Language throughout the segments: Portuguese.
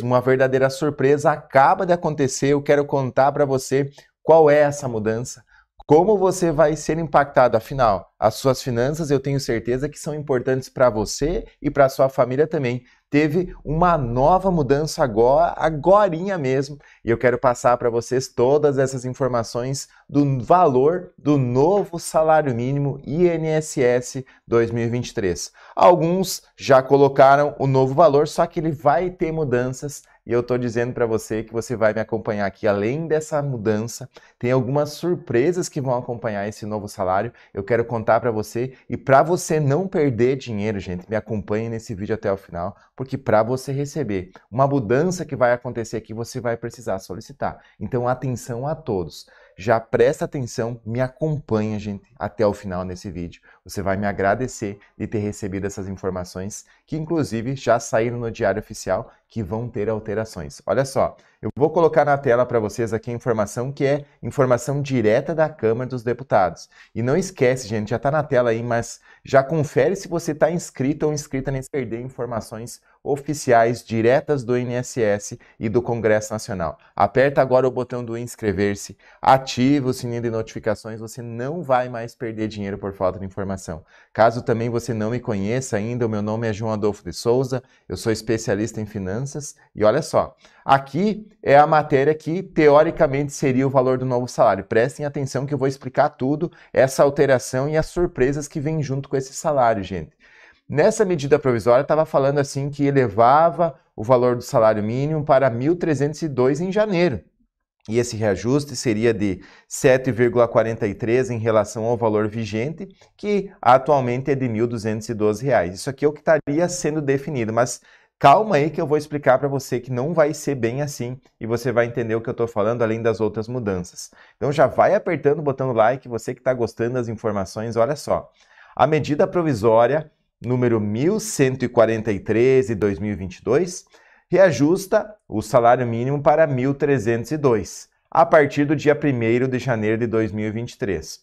uma verdadeira surpresa acaba de acontecer. Eu quero contar para você qual é essa mudança, como você vai ser impactado. Afinal, as suas finanças eu tenho certeza que são importantes para você e para sua família também teve uma nova mudança agora, agorinha mesmo, e eu quero passar para vocês todas essas informações do valor do novo salário mínimo INSS 2023. Alguns já colocaram o novo valor, só que ele vai ter mudanças e eu estou dizendo para você que você vai me acompanhar aqui. Além dessa mudança, tem algumas surpresas que vão acompanhar esse novo salário. Eu quero contar para você e para você não perder dinheiro, gente, me acompanhe nesse vídeo até o final, porque para você receber uma mudança que vai acontecer aqui, você vai precisar solicitar. Então, atenção a todos já presta atenção, me acompanha, gente, até o final nesse vídeo. Você vai me agradecer de ter recebido essas informações, que inclusive já saíram no Diário Oficial, que vão ter alterações. Olha só, eu vou colocar na tela para vocês aqui a informação que é informação direta da Câmara dos Deputados. E não esquece, gente, já está na tela aí, mas já confere se você está inscrito ou inscrita nesse perder informações oficiais diretas do INSS e do Congresso Nacional. Aperta agora o botão do inscrever-se, ativa o sininho de notificações, você não vai mais perder dinheiro por falta de informação. Caso também você não me conheça ainda, o meu nome é João Adolfo de Souza, eu sou especialista em finanças e olha só, aqui é a matéria que teoricamente seria o valor do novo salário. Prestem atenção que eu vou explicar tudo, essa alteração e as surpresas que vêm junto com esse salário, gente. Nessa medida provisória estava falando assim que elevava o valor do salário mínimo para 1.302 em janeiro. E esse reajuste seria de 7,43 em relação ao valor vigente, que atualmente é de R$ 1.212. Isso aqui é o que estaria sendo definido, mas calma aí que eu vou explicar para você que não vai ser bem assim e você vai entender o que eu estou falando além das outras mudanças. Então já vai apertando, botando like, você que está gostando das informações, olha só. A medida provisória número 1143 de 2022, reajusta o salário mínimo para 1.302 a partir do dia 1 de janeiro de 2023.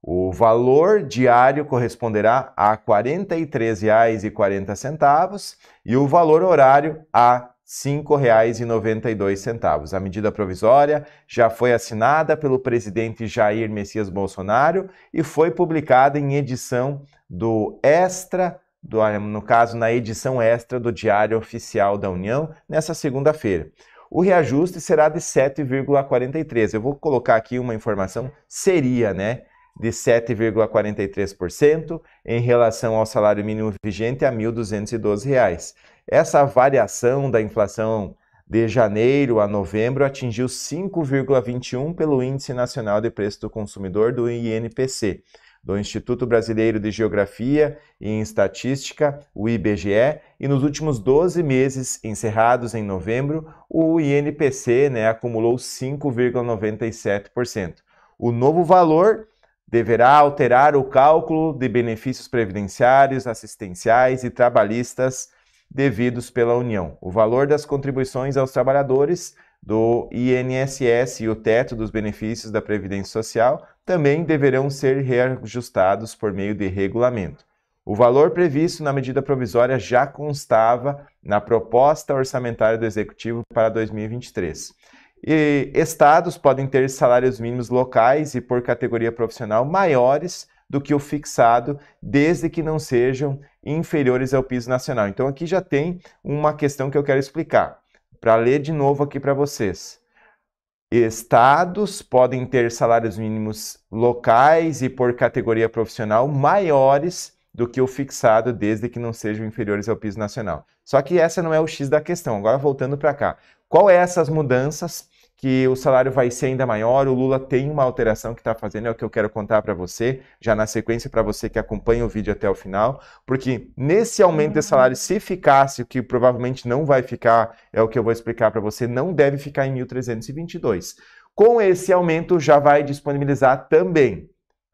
O valor diário corresponderá a R$ 43,40 e o valor horário a R$ 5,92. A medida provisória já foi assinada pelo presidente Jair Messias Bolsonaro e foi publicada em edição do Extra, do, ah, no caso, na edição extra do Diário Oficial da União, nessa segunda-feira. O reajuste será de 7,43. Eu vou colocar aqui uma informação, seria, né? De 7,43% em relação ao salário mínimo vigente a R$ 1.212. Essa variação da inflação de janeiro a novembro atingiu 5,21 pelo Índice Nacional de Preço do Consumidor do INPC, do Instituto Brasileiro de Geografia e Estatística, o IBGE, e nos últimos 12 meses, encerrados em novembro, o INPC né, acumulou 5,97%. O novo valor deverá alterar o cálculo de benefícios previdenciários, assistenciais e trabalhistas devidos pela União. O valor das contribuições aos trabalhadores do INSS e o teto dos benefícios da Previdência Social também deverão ser reajustados por meio de regulamento. O valor previsto na medida provisória já constava na proposta orçamentária do Executivo para 2023. E estados podem ter salários mínimos locais e por categoria profissional maiores do que o fixado, desde que não sejam inferiores ao piso nacional. Então aqui já tem uma questão que eu quero explicar, para ler de novo aqui para vocês. Estados podem ter salários mínimos locais e por categoria profissional maiores do que o fixado, desde que não sejam inferiores ao piso nacional. Só que essa não é o X da questão. Agora voltando para cá. Qual é essas mudanças que o salário vai ser ainda maior. O Lula tem uma alteração que está fazendo, é o que eu quero contar para você, já na sequência, para você que acompanha o vídeo até o final, porque nesse aumento de uhum. salário, se ficasse, o que provavelmente não vai ficar, é o que eu vou explicar para você, não deve ficar em 1.322. Com esse aumento, já vai disponibilizar também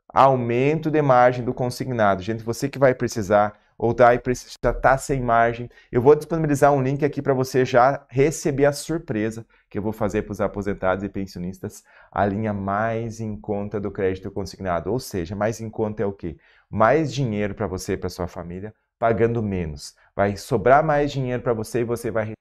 aumento de margem do consignado. Gente, você que vai precisar ou daí tá aí precisa tá sem margem, eu vou disponibilizar um link aqui para você já receber a surpresa que eu vou fazer para os aposentados e pensionistas a linha mais em conta do crédito consignado. Ou seja, mais em conta é o quê? Mais dinheiro para você e para sua família, pagando menos. Vai sobrar mais dinheiro para você e você vai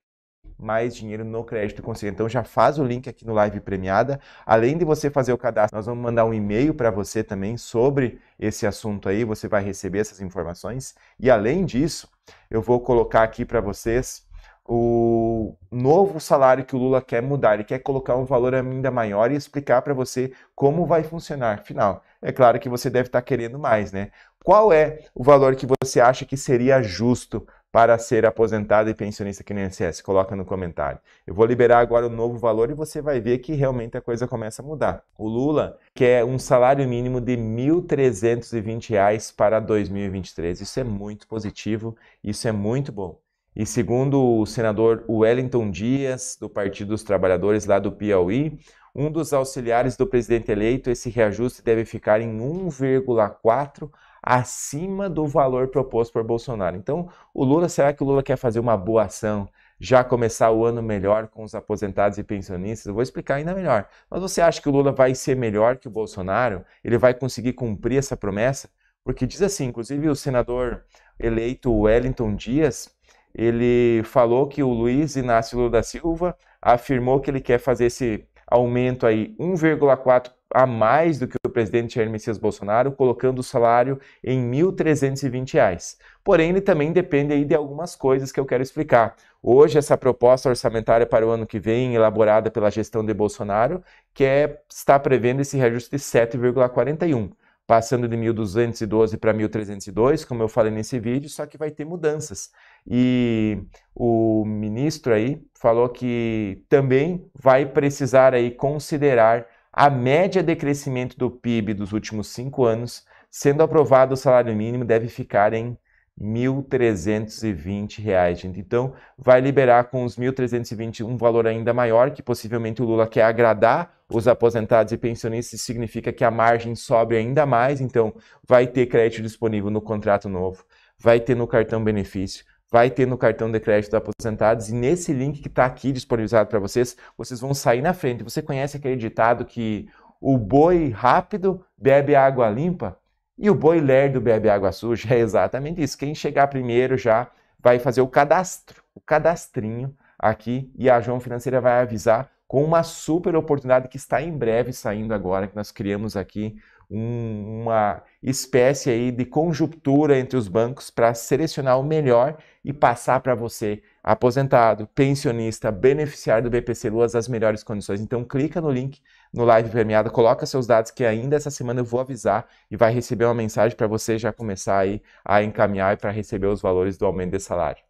mais dinheiro no crédito consignado. Então já faz o link aqui no Live Premiada. Além de você fazer o cadastro, nós vamos mandar um e-mail para você também sobre esse assunto aí. Você vai receber essas informações. E além disso, eu vou colocar aqui para vocês o novo salário que o Lula quer mudar. Ele quer colocar um valor ainda maior e explicar para você como vai funcionar. Afinal, é claro que você deve estar tá querendo mais, né? Qual é o valor que você acha que seria justo para ser aposentado e pensionista aqui no INSS? Coloca no comentário. Eu vou liberar agora o um novo valor e você vai ver que realmente a coisa começa a mudar. O Lula quer um salário mínimo de R$ 1.320 para 2023. Isso é muito positivo, isso é muito bom. E segundo o senador Wellington Dias, do Partido dos Trabalhadores lá do Piauí, um dos auxiliares do presidente eleito, esse reajuste deve ficar em 1,4 acima do valor proposto por Bolsonaro. Então, o Lula, será que o Lula quer fazer uma boa ação? Já começar o ano melhor com os aposentados e pensionistas? Eu vou explicar ainda melhor. Mas você acha que o Lula vai ser melhor que o Bolsonaro? Ele vai conseguir cumprir essa promessa? Porque diz assim, inclusive o senador eleito Wellington Dias, ele falou que o Luiz Inácio Lula da Silva afirmou que ele quer fazer esse aumento aí 1,4 a mais do que o presidente Jair Messias Bolsonaro, colocando o salário em R$ 1.320. Porém, ele também depende aí de algumas coisas que eu quero explicar. Hoje, essa proposta orçamentária para o ano que vem, elaborada pela gestão de Bolsonaro, que é, está prevendo esse reajuste de 7,41 passando de 1212 para 1302, como eu falei nesse vídeo, só que vai ter mudanças. E o ministro aí falou que também vai precisar aí considerar a média de crescimento do PIB dos últimos cinco anos, sendo aprovado o salário mínimo, deve ficar em 1.320 reais, gente. Então, vai liberar com os 1.320 um valor ainda maior, que possivelmente o Lula quer agradar os aposentados e pensionistas, significa que a margem sobe ainda mais, então vai ter crédito disponível no contrato novo, vai ter no cartão benefício, vai ter no cartão de crédito aposentados e nesse link que está aqui disponibilizado para vocês, vocês vão sair na frente. Você conhece aquele ditado que o boi rápido bebe água limpa? E o boi do bebe água suja é exatamente isso. Quem chegar primeiro já vai fazer o cadastro, o cadastrinho aqui e a João Financeira vai avisar com uma super oportunidade que está em breve saindo agora, que nós criamos aqui um, uma espécie aí de conjuntura entre os bancos para selecionar o melhor e passar para você, aposentado, pensionista, beneficiário do BPC Luas, as melhores condições. Então clica no link, no live premiada, coloca seus dados que ainda essa semana eu vou avisar e vai receber uma mensagem para você já começar aí a encaminhar e para receber os valores do aumento de salário.